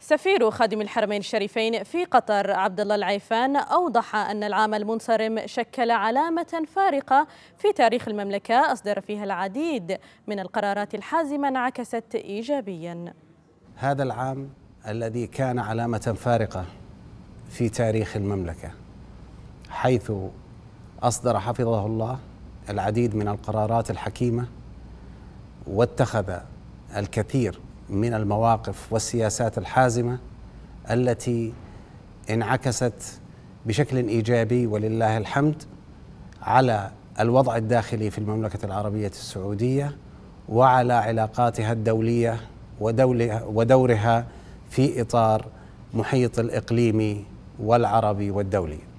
سفير خادم الحرمين الشريفين في قطر عبد الله العيفان اوضح ان العام المنصرم شكل علامه فارقه في تاريخ المملكه اصدر فيها العديد من القرارات الحازمه انعكست ايجابيا. هذا العام الذي كان علامه فارقه في تاريخ المملكه حيث اصدر حفظه الله العديد من القرارات الحكيمه واتخذ الكثير من المواقف والسياسات الحازمه التي انعكست بشكل ايجابي ولله الحمد على الوضع الداخلي في المملكه العربيه السعوديه وعلى علاقاتها الدوليه ودورها في اطار محيط الاقليمي والعربي والدولي